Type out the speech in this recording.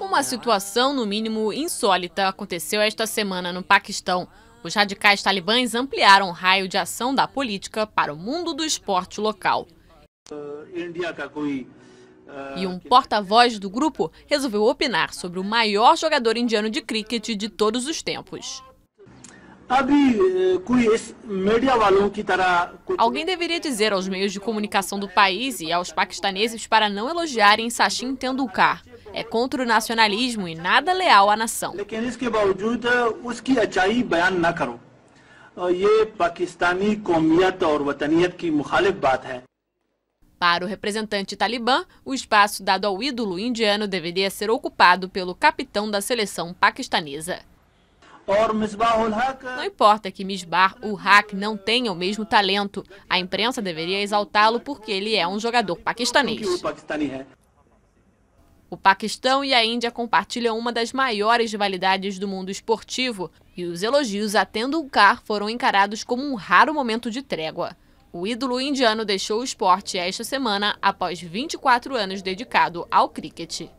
Uma situação, no mínimo, insólita aconteceu esta semana no Paquistão. Os radicais talibãs ampliaram o raio de ação da política para o mundo do esporte local. Uh, uh, e um porta-voz do grupo resolveu opinar sobre o maior jogador indiano de críquete de todos os tempos. Alguém deveria dizer aos meios de comunicação do país e aos paquistaneses para não elogiarem Sachin Tendulkar. É contra o nacionalismo e nada leal à nação. Para o representante talibã, o espaço dado ao ídolo indiano deveria ser ocupado pelo capitão da seleção paquistanesa. Não importa que Misbar o Hak não tenha o mesmo talento, a imprensa deveria exaltá-lo porque ele é um jogador paquistanês. É? O Paquistão e a Índia compartilham uma das maiores rivalidades do mundo esportivo e os elogios a Tendulkar foram encarados como um raro momento de trégua. O ídolo indiano deixou o esporte esta semana após 24 anos dedicado ao críquete.